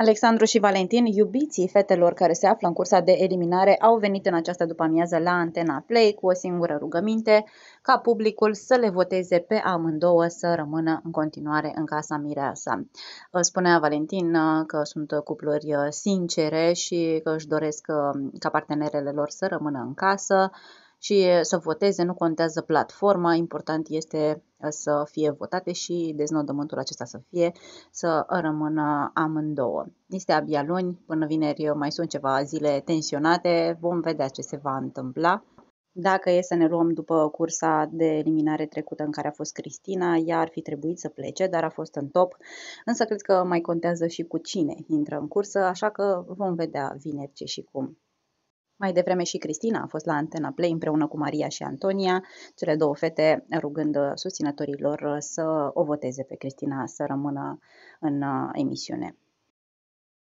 Alexandru și Valentin, iubiții fetelor care se află în cursa de eliminare, au venit în această după-amiază la Antena Play cu o singură rugăminte, ca publicul să le voteze pe amândouă să rămână în continuare în casa Mireasa. Spunea Valentin uh, că sunt cupluri uh, sincere și că își doresc uh, ca partenerele lor să rămână în casă, și să voteze, nu contează platforma, important este uh, să fie votate și deznodământul acesta să fie, să rămână amândouă. Este abia luni, până vineri mai sunt ceva zile tensionate, vom vedea ce se va întâmpla. Dacă e să ne luăm după cursa de eliminare trecută în care a fost Cristina, ea ar fi trebuit să plece, dar a fost în top, însă cred că mai contează și cu cine intră în cursă, așa că vom vedea vineri ce și cum. Mai devreme și Cristina a fost la Antena Play împreună cu Maria și Antonia, cele două fete rugând susținătorilor să o voteze pe Cristina să rămână în uh, emisiune.